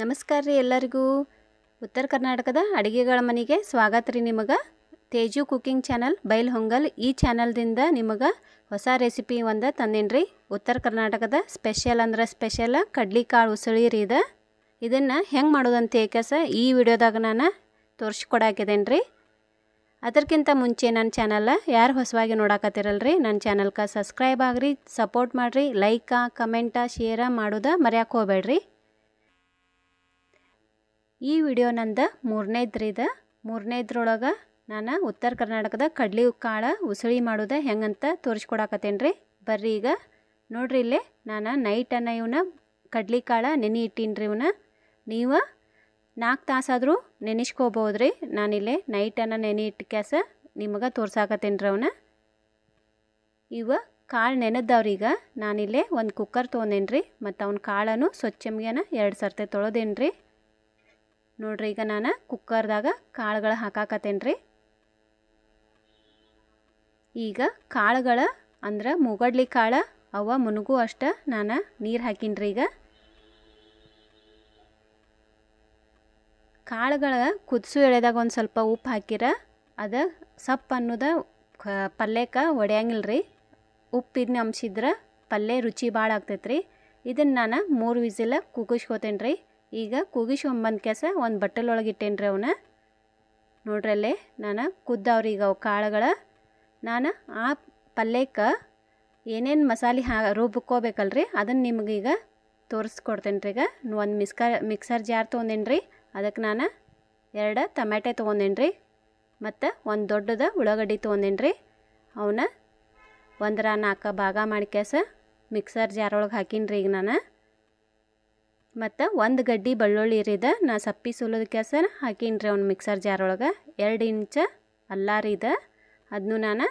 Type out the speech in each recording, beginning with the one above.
ನಮಸ್ಕಾರ ರೀ ಎಲ್ಲರಿಗೂ ಉತ್ತರ ಕರ್ನಾಟಕದ ಅಡುಗೆಗಳ ಮನೆಗೆ ಸ್ವಾಗತ ರೀ ನಿಮಗೆ Teju cooking channel Bailhongal ಈ ಚಾನಲ್ದಿಂದ ನಿಮಗೆ ಹೊಸ ರೆಸಿಪಿ ಒಂದು ತಂದೀನಿ ರೀ ಉತ್ತರ ಕರ್ನಾಟಕದ ಸ್ಪೆಷಲ್ ಅಂದ್ರೆ ಸ್ಪೆಷಲ್ ಕಡ್ಲಿಕಾಳು ಉಸುಳಿ ರೀ ಇದು ಇದನ್ನು ಹೆಂಗೆ ಮಾಡೋದಂತ ಏಕಸ ಈ ವಿಡಿಯೋದಾಗ ನಾನು ತೋರಿಸ್ಕೊಡಾಕಿದ್ದೇನೆ ರೀ ಅದಕ್ಕಿಂತ ಮುಂಚೆ ನನ್ನ ಚಾನಲ್ ಯಾರು ಹೊಸವಾಗಿ ನೋಡಾಕತ್ತಿರಲ್ರಿ ನನ್ನ ಚಾನಲ್ಗೆ ಸಬ್ಸ್ಕ್ರೈಬ್ ಆಗ್ರಿ ಸಪೋರ್ಟ್ ಮಾಡಿರಿ ಲೈಕ ಕಮೆಂಟ ಶೇರ ಮಾಡೋದ ಮರೆಯೋಕೆ ಹೋಗ್ಬೇಡ್ರಿ ಈ ವಿಡಿಯೋ ನಂದು ಇದು ಮೂರನೇದ್ರೊಳಗೆ ನಾನು ಉತ್ತರ ಕರ್ನಾಟಕದ ಕಡ್ಲಿ ಕಾಳು ಉಸಳಿ ಮಾಡೋದು ಹೆಂಗಂತ ತೋರಿಸ್ಕೊಡಾಕತ್ತೇನೆ ರೀ ಬರ್ರಿ ಈಗ ನೋಡ್ರಿ ಇಲ್ಲೇ ನಾನು ನೈಟನ್ನು ಇವನ್ನ ಕಡ್ಲಿ ಕಾಳು ನೆನೆ ಇಟ್ಟೀನಿ ರೀ ಇವನ್ನ ನೀವು ನಾಲ್ಕು ತಾಸಾದರೂ ನೆನೆಸ್ಕೋಬೋದು ರೀ ನಾನಿಲ್ಲಿ ನೈಟನ್ನು ನೆನೆ ಇಟ್ಟು ನಿಮಗೆ ತೋರ್ಸಾಕತ್ತೇನೆ ರೀ ಅವನ್ನ ಇವ ಕಾಳು ನೆನೆದವ್ರೀಗ ನಾನಿಲ್ಲೇ ಒಂದು ಕುಕ್ಕರ್ ತೊಗೊಂಡೇನ್ರಿ ಮತ್ತು ಅವ್ನ ಕಾಳನ್ನು ಸ್ವಚ್ಛಮ್ಗೆನ ಎರಡು ಸರ್ತೆ ತೊಳೋದೇನ್ರಿ ನೋಡ್ರಿ ಈಗ ನಾನು ಕುಕ್ಕರ್ದಾಗ ಕಾಳುಗಳು ಹಾಕಾಕತ್ತೇನೆ ರೀ ಈಗ ಕಾಳುಗಳ ಅಂದ್ರೆ ಮುಗಡ್ಲಿ ಕಾಳು ಅವ ಮುನುಗು ಅಷ್ಟ ನಾನು ನೀರು ಹಾಕಿನ್ರಿ ಈಗ ಕಾಳುಗಳ ಕುದಿಸು ಎಳೆದಾಗ ಒಂದು ಸ್ವಲ್ಪ ಉಪ್ಪು ಹಾಕಿರ ಅದು ಸಪ್ಪ ಅನ್ನೋದ ಪಲ್ಯಕ್ಕೆ ಒಡೆಯಂಗಿಲ್ಲ ರೀ ಇದನ್ನ ಅಂಶಿದ್ರೆ ಪಲ್ಯ ರುಚಿ ಭಾಳ ಆಗ್ತೈತ್ರಿ ಇದನ್ನು ನಾನು ಮೂರು ವಿಸಿಲ ಕುಗ್ಗಿಸ್ಕೋತೇನೆ ರೀ ಈಗ ಕೂಗಿಸ್ಕೊಂಬಂದ ಕೆಲಸ ಒಂದು ಬಟ್ಟಲೊಳಗೆ ಇಟ್ಟೇನ್ರಿ ಅವನ್ನ ನೋಡ್ರಲ್ಲಿ ನಾನು ಈಗ ಅವು ಕಾಳುಗಳ ನಾನು ಆ ಪಲ್ಯಕ್ಕೆ ಏನೇನು ಮಸಾಲೆ ಹಾ ರುಬ್ಕೋಬೇಕಲ್ರಿ ಅದನ್ನು ನಿಮ್ಗೆ ಈಗ ತೋರಿಸ್ಕೊಡ್ತೇನೆ ರೀ ಈಗ ಒಂದು ಮಿಸ್ಕ ಮಿಕ್ಸರ್ ಜಾರ್ ತೊಗೊಂದೇನು ರೀ ಅದಕ್ಕೆ ನಾನು ಎರಡು ಟಮ್ಯಾಟೆ ತೊಗೊಂದೇನು ರೀ ಮತ್ತು ಒಂದು ದೊಡ್ಡದ ಉಳ್ಳಾಗಡ್ಡಿ ತೊಗೊಂದೇನು ರೀ ಅವನ್ನ ಒಂದರ ನಾಲ್ಕು ಭಾಗ ಮಾಡ್ಕ್ಯಾಸ ಮಿಕ್ಸರ್ ಒಳಗೆ ಹಾಕೀನಿ ರೀ ಈಗ ನಾನು ಮತ್ತು ಒಂದು ಗಡ್ಡಿ ಬೆಳ್ಳುಳ್ಳಿ ಇರಿದ ನಾ ಸಪ್ಪಿ ಸುಲದ ಹಾಕೀನಿ ರೀ ಅವ್ನು ಮಿಕ್ಸರ್ ಜಾರೊಳಗೆ ಎರಡು ಇಂಚ ಅಲ್ಲಾರಿದ ಅದನ್ನು ನಾನು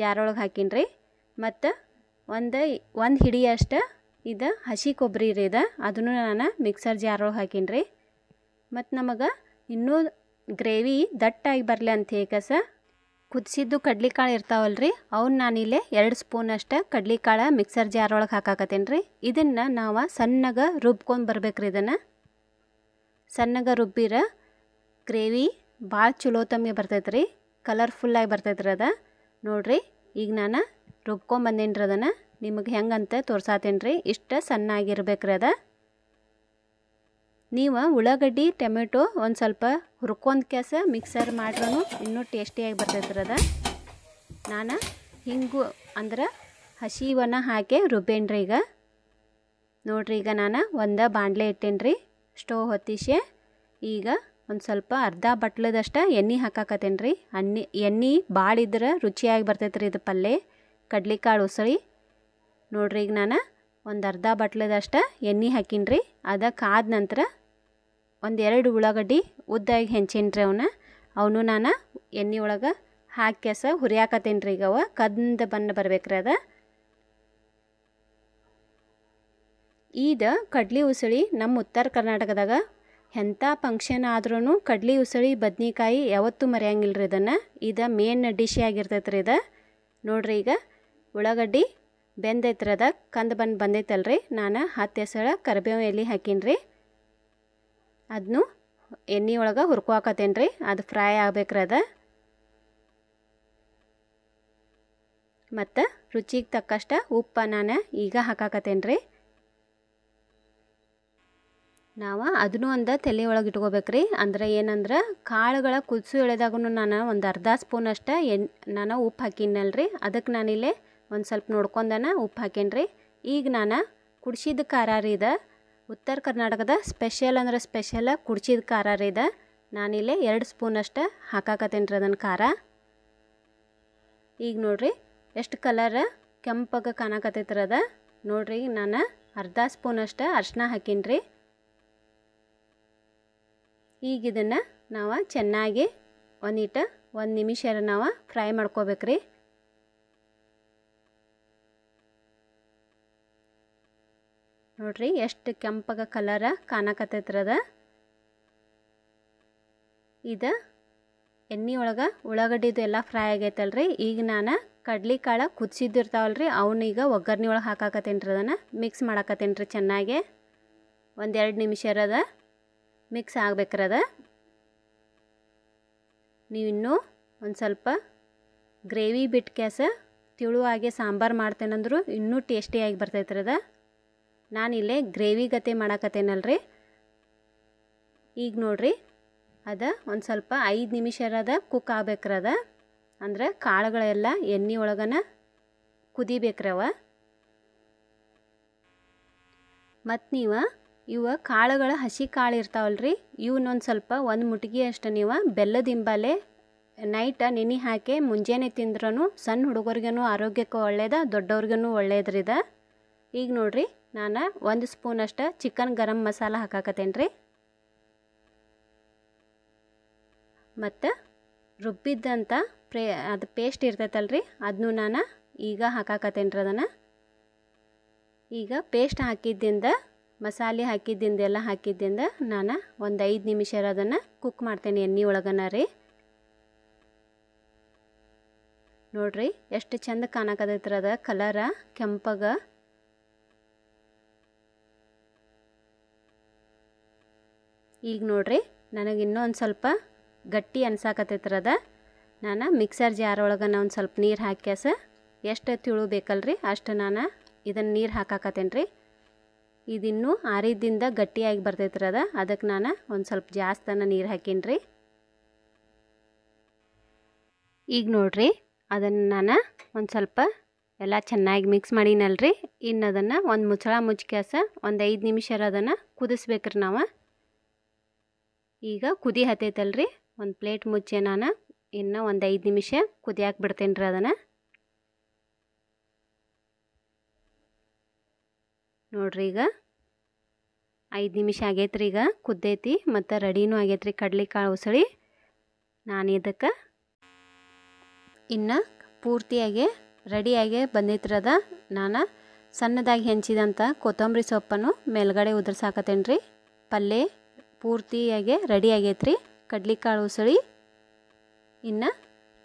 ಜಾರೊಳಗೆ ಹಾಕೀನಿ ರೀ ಮತ್ತು ಒಂದು ಒಂದು ಹಿಡಿಯಷ್ಟು ಇದು ಹಸಿ ಕೊಬ್ಬರಿ ರೀ ಇದು ಅದನ್ನು ನಾನು ಮಿಕ್ಸರ್ ಜಾರೊಳಗೆ ಹಾಕೀನಿ ರೀ ಮತ್ತು ನಮಗೆ ಇನ್ನೂ ಗ್ರೇವಿ ದಟ್ಟಾಗಿ ಬರಲಿ ಅಂತ ಹೇಗಸ ಕುದಿಸಿದ್ದು ಕಡ್ಲಿಕಾಳು ಇರ್ತಾವಲ್ಲ ರೀ ಅವನ್ನ ನಾನಿಲ್ಲೇ ಎರಡು ಸ್ಪೂನ್ ಅಷ್ಟು ಕಡ್ಲಿಕಾಳು ಮಿಕ್ಸರ್ ಜಾರ್ ಒಳಗೆ ಹಾಕಾಕತ್ತೇನೆ ರೀ ಇದನ್ನು ನಾವು ಸಣ್ಣಗೆ ರುಬ್ಕೊಂಡು ಬರ್ಬೇಕು ರೀ ಇದನ್ನು ಸಣ್ಣಗೆ ರುಬ್ಬಿರ ಗ್ರೇವಿ ಭಾಳ ಚಲೋ ತಮಗೆ ಬರ್ತೈತೆ ರೀ ಕಲರ್ಫುಲ್ಲಾಗಿ ಬರ್ತೈತೆ ರೀ ಅದ ನೋಡಿರಿ ಈಗ ನಾನು ರುಬ್ಕೊಂಬಂದೇನಿ ರೀ ಅದನ್ನು ನಿಮಗೆ ಹೆಂಗಂತ ತೋರ್ಸಾತೇನೆ ರೀ ಇಷ್ಟು ಸಣ್ಣ ಆಗಿರ್ಬೇಕು ರೀ ಅದು ನೀವು ಉಳ್ಳಾಗಡ್ಡಿ ಟೊಮೆಟೊ ಒಂದು ಸ್ವಲ್ಪ ಹುರ್ಕೊಂಡ್ ಕೆಸ ಮಿಕ್ಸರ್ ಮಾಡ್ರೂ ಇನ್ನೂ ಟೇಸ್ಟಿಯಾಗಿ ಬರ್ತೈತಿರದ ಅದು ನಾನು ಹಿಂಗು ಅಂದ್ರೆ ಹಸಿವನ್ನ ಹಾಕಿ ರುಬ್ಬೇನ್ರಿ ಈಗ ನೋಡ್ರಿ ಈಗ ನಾನು ಒಂದು ಬಾಣಲೆ ರೀ ಸ್ಟೋವ್ ಹೊತ್ತಿಸಿ ಈಗ ಒಂದು ಸ್ವಲ್ಪ ಅರ್ಧ ಬಟ್ಲದಷ್ಟು ಎಣ್ಣೆ ಹಾಕಾಕತ್ತೇನೆ ರೀ ಎಣ್ಣೆ ಭಾಳ ಇದ್ರೆ ರುಚಿಯಾಗಿ ಬರ್ತೈತೆ ರೀ ಇದು ಪಲ್ಯ ಕಡ್ಲಿಕಾಳು ಉಸಳಿ ನೋಡ್ರಿ ಈಗ ನಾನು ಒಂದು ಅರ್ಧ ಬಟ್ಲದಷ್ಟು ಎಣ್ಣೆ ಹಾಕೀನಿ ರೀ ಅದು ಕಾದ ನಂತರ ಒಂದೆರಡು ಉಳ್ಳಾಗಡ್ಡಿ ಉದ್ದಾಗಿ ಹೆಂಚಿನ್ರಿ ಅವನ್ನ ಅವನು ನಾನು ಎಣ್ಣೆ ಒಳಗೆ ಹಾಕ್ಯಾಸ ಹುರಿಯಾಕತ್ತೀನಿ ರೀ ಈಗ ಅವ ಕಂದ ಬಣ್ಣ ಬರ್ಬೇಕ್ರಿ ಅದ ಈದ ಕಡ್ಲಿ ಉಸಳಿ ನಮ್ಮ ಉತ್ತರ ಕರ್ನಾಟಕದಾಗ ಎಂಥ ಫಂಕ್ಷನ್ ಆದ್ರೂ ಕಡ್ಲಿ ಉಸಳಿ ಬದ್ನಿಕಾಯಿ ಯಾವತ್ತೂ ಮರೆಯಂಗಿಲ್ಲ ರೀ ಇದನ್ನು ಇದು ಮೇನ್ ಡಿಶ್ ಆಗಿರ್ತೈತೆ ರೀ ಇದು ನೋಡ್ರಿ ಈಗ ಉಳ್ಳಾಗಡ್ಡಿ ಬೆಂದೈತ್ರಿ ಅದ ಕಂದು ಬಂದು ಬಂದೈತಲ್ರಿ ನಾನು ಹತ್ತು ಎಸಳ ಕರಿಬೇವು ಎಲೆ ಹಾಕೀನಿ ರೀ ಅದನ್ನು ಎಣ್ಣೆ ಒಳಗೆ ಹುರ್ಕೋಕತ್ತೇನೆ ರೀ ಅದು ಫ್ರೈ ಆಗ್ಬೇಕ್ರಿ ಅದು ಮತ್ತು ರುಚಿಗೆ ತಕ್ಕಷ್ಟು ಉಪ್ಪು ನಾನು ಈಗ ಹಾಕಾಕತ್ತೇನೆ ರೀ ನಾವು ಅದನ್ನು ಒಂದು ತಲೆ ಒಳಗೆ ಇಟ್ಕೋಬೇಕ್ರಿ ಅಂದ್ರೆ ಏನಂದ್ರೆ ಕಾಳುಗಳ ಕುದಿಸು ಎಳೆದಾಗು ನಾನು ಒಂದು ಅರ್ಧ ಸ್ಪೂನ್ ಅಷ್ಟು ಎಣ್ ನಾನು ಉಪ್ಪು ರೀ ಅದಕ್ಕೆ ನಾನಿಲ್ಲೇ ಒಂದು ಸ್ವಲ್ಪ ನೋಡ್ಕೊಂಡನ ಉಪ್ಪು ಹಾಕೇನಿ ರೀ ಈಗ ನಾನು ಕುಡಿಸಿದ ಖಾರ ರೀ ಇದು ಉತ್ತರ ಕರ್ನಾಟಕದ ಸ್ಪೆಷಲ್ ಅಂದ್ರೆ ಸ್ಪೆಷಲ್ ಕುಡ್ಚಿದ ಖಾರ ರೀ ಇದು ನಾನಿಲ್ಲಿ ಎರಡು ಸ್ಪೂನಷ್ಟು ಹಾಕಾಕತ್ತೀನಿ ರೀ ಅದನ್ನು ಖಾರ ಈಗ ನೋಡಿರಿ ಎಷ್ಟು ಕಲರ್ ಕೆಂಪಗೆ ಕಾಣಕತ್ತೈತ್ರಿ ಅದ ಅದು ನೋಡಿರಿ ನಾನು ಅರ್ಧ ಸ್ಪೂನಷ್ಟು ಅರ್ಶಿನ ಹಾಕೀನಿ ರೀ ಈಗ ಇದನ್ನು ನಾವು ಚೆನ್ನಾಗಿ ಒಂದಿಟ್ಟು ಒಂದು ನಿಮಿಷ ನಾವು ಫ್ರೈ ಮಾಡ್ಕೋಬೇಕ್ರಿ ನೋಡ್ರಿ ಎಷ್ಟು ಕೆಂಪಗ ಕಲರ ಕಾಣಕತ್ತೈತ್ರದ ಇದು ಎಣ್ಣೆ ಒಳಗೆ ಉಳ್ಳಾಗಡ್ಡಿದು ಎಲ್ಲ ಫ್ರೈ ಆಗೈತಲ್ರಿ ಈಗ ನಾನು ಕಾಳು ಕುದಿಸಿದ್ದಿರ್ತಾವಲ್ರಿ ಅವನ್ನ ಈಗ ಒಗ್ಗರಣೆ ಒಳಗೆ ಹಾಕಾಕತ್ತೇನೆ ರೀ ಅದನ್ನು ಮಿಕ್ಸ್ ಮಾಡಾಕತ್ತೇನೆ ರೀ ಚೆನ್ನಾಗೆ ಒಂದೆರಡು ನಿಮಿಷ ಇರೋದ ಮಿಕ್ಸ್ ಆಗ್ಬೇಕ್ರದ ನೀವಿನ್ನೂ ಒಂದು ಸ್ವಲ್ಪ ಗ್ರೇವಿ ಬಿಟ್ಕ್ಯಾಸ ತಿಳುವಾಗೆ ಸಾಂಬಾರು ಮಾಡ್ತೇನೆಂದ್ರು ಇನ್ನೂ ಟೇಸ್ಟಿಯಾಗಿ ಬರ್ತೈತ್ರದ ನಾನಿಲ್ಲೇ ಗ್ರೇವಿ ಗತೆ ರೀ ಈಗ ನೋಡ್ರಿ ಅದ ಒಂದು ಸ್ವಲ್ಪ ಐದು ನಿಮಿಷರದ ಕುಕ್ ಆಗ್ಬೇಕ್ರದ ಅಂದ್ರೆ ಕಾಳುಗಳೆಲ್ಲ ಎಣ್ಣೆ ಒಳಗನ ಕುದಿಬೇಕ್ರವ ಮತ್ತು ನೀವು ಇವ ಕಾಳುಗಳ ಹಸಿ ಕಾಳು ಇರ್ತಾವಲ್ರಿ ಇವನ್ನೊಂದು ಸ್ವಲ್ಪ ಒಂದು ಮುಟ್ಗಿ ಅಷ್ಟು ನೀವು ಬೆಲ್ಲದಿಂಬಲೆ ನೈಟ ನೆನೆ ಹಾಕಿ ಮುಂಜಾನೆ ತಿಂದ್ರೂ ಸಣ್ಣ ಹುಡುಗರಿಗೂ ಆರೋಗ್ಯಕ್ಕೆ ಒಳ್ಳೇದ ದೊಡ್ಡವ್ರಿಗೂ ಒಳ್ಳೇದ್ರಿದ ಈಗ ನೋಡ್ರಿ ನಾನು ಒಂದು ಸ್ಪೂನಷ್ಟು ಚಿಕನ್ ಗರಂ ಮಸಾಲ ಹಾಕಾಕತ್ತೇನೆ ಮತ್ತು ರುಬ್ಬಿದ್ದಂಥ ಪ್ರೇ ಅದು ಪೇಸ್ಟ್ ಇರ್ತೈತಲ್ಲ ರೀ ಅದನ್ನು ನಾನು ಈಗ ಹಾಕಾಕತ್ತೇನೆ ರೀ ಅದನ್ನು ಈಗ ಪೇಸ್ಟ್ ಹಾಕಿದ್ದಿಂದ ಮಸಾಲೆ ಹಾಕಿದ್ದಿಂದ ಎಲ್ಲ ಹಾಕಿದ್ದಿಂದ ನಾನು ಒಂದು ಐದು ನಿಮಿಷ ಅದನ್ನು ಕುಕ್ ಮಾಡ್ತೇನೆ ಎಣ್ಣೆ ಒಳಗನ ರೀ ನೋಡ್ರಿ ಎಷ್ಟು ಚೆಂದ ಕಾಣಕತ್ತೈತ್ರದ ಕಲರ ಕೆಂಪಗ ಈಗ ನೋಡ್ರಿ ನನಗೆ ಇನ್ನೊಂದು ಸ್ವಲ್ಪ ಗಟ್ಟಿ ಅನ್ಸಾಕತ್ತೈತ್ರದ ನಾನು ಮಿಕ್ಸರ್ ಜಾರ್ ಒಳಗೆ ನಾನು ಸ್ವಲ್ಪ ನೀರು ಹಾಕ್ಯಾಸ ಎಷ್ಟು ತಿಳು ಬೇಕಲ್ರಿ ಅಷ್ಟು ನಾನು ಇದನ್ನು ನೀರು ಹಾಕಾಕತ್ತೇನೆ ರೀ ಇದಿನ್ನೂ ಆರಿದ್ದಿಂದ ಗಟ್ಟಿಯಾಗಿ ಬರ್ತೈತ್ರದ ಅದಕ್ಕೆ ನಾನು ಒಂದು ಸ್ವಲ್ಪ ಜಾಸ್ತನ ನೀರು ಹಾಕೀನಿ ರೀ ಈಗ ನೋಡ್ರಿ ಅದನ್ನು ನಾನು ಒಂದು ಸ್ವಲ್ಪ ಎಲ್ಲ ಚೆನ್ನಾಗಿ ಮಿಕ್ಸ್ ಮಾಡೀನಲ್ರಿ ಇನ್ನು ಅದನ್ನು ಒಂದು ಮುಚ್ಚಳ ಮುಚ್ಕ್ಯಾಸ ಒಂದು ಐದು ನಿಮಿಷ ಅದನ್ನು ಕುದಿಸ್ಬೇಕ್ರಿ ನಾವು ಈಗ ಕುದಿ ಹತ್ತೈತಲ್ರಿ ಒಂದು ಪ್ಲೇಟ್ ಮುಚ್ಚೆ ನಾನು ಇನ್ನು ಒಂದು ಐದು ನಿಮಿಷ ಕುದಿ ಬಿಡ್ತೇನೆ ರೀ ಅದನ್ನು ನೋಡ್ರಿ ಈಗ ಐದು ನಿಮಿಷ ಆಗೈತ್ರಿ ಈಗ ಕುದ್ದೈತಿ ಮತ್ತು ರೆಡಿನೂ ಆಗೈತ್ರಿ ಕಡಲೆಕಾಳು ಉಸಳಿ ನಾನು ಇದಕ್ಕೆ ಇನ್ನು ಪೂರ್ತಿಯಾಗಿ ರೆಡಿಯಾಗಿ ಅದ ನಾನು ಸಣ್ಣದಾಗಿ ಹೆಂಚಿದಂಥ ಕೊತ್ತಂಬರಿ ಸೊಪ್ಪನ್ನು ಮೇಲ್ಗಡೆ ಉದುರ್ಸಾಕತ್ತೇನೆ ರೀ ಪಲ್ಯ ಪೂರ್ತಿಯಾಗೆ ರೆಡಿ ಆಗೈತ್ರಿ ಕಡ್ಲಿಕಾಳು ಉಸಳಿ ಇನ್ನು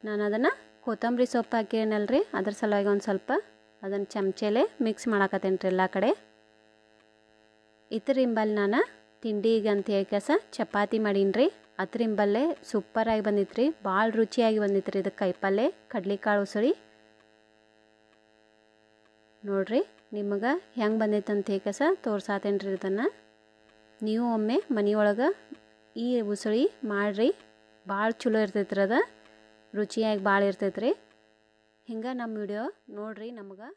ನಾನು ಅದನ್ನು ಕೊತ್ತಂಬರಿ ಸೊಪ್ಪು ರೀ ಅದ್ರ ಸಲುವಾಗಿ ಒಂದು ಸ್ವಲ್ಪ ಅದನ್ನು ಚಮಚೆಲೆ ಮಿಕ್ಸ್ ಮಾಡಾಕತ್ತೇನೆ ರೀ ಎಲ್ಲ ಕಡೆ ಇತರಿಂಬಲ್ಲಿ ನಾನು ತಿಂಡಿಗೆ ಅಂತ ಹೇಳಿ ಕೆಲಸ ಚಪಾತಿ ಮಾಡೀನಿ ರೀ ಸೂಪರಾಗಿ ಬಂದಿತ್ತು ರೀ ಭಾಳ ರುಚಿಯಾಗಿ ಬಂದಿತ್ತು ರೀ ಇದಕ್ಕೆ ಕೈಪಲ್ಲೆ ಕಡ್ಲಿಕಾಳು ಉಸಳಿ ನೋಡಿರಿ ನಿಮಗೆ ಹೆಂಗೆ ಬಂದೈತೆ ಅಂತ ಹೇಳಿ ತೋರ್ಸಾತೇನೆ ರೀ ಇದನ್ನು ನೀವು ಒಮ್ಮೆ ಮನೆಯೊಳಗೆ ಈ ಉಸಳಿ ಮಾಡಿರಿ ಭಾಳ ಚಲೋ ಇರ್ತೈತ್ರಿ ಅದು ರುಚಿಯಾಗಿ ಭಾಳ ಇರ್ತೈತ್ರಿ ಹಿಂಗೆ ನಮ್ಮ ವಿಡಿಯೋ ನೋಡಿರಿ ನಮ್ಗೆ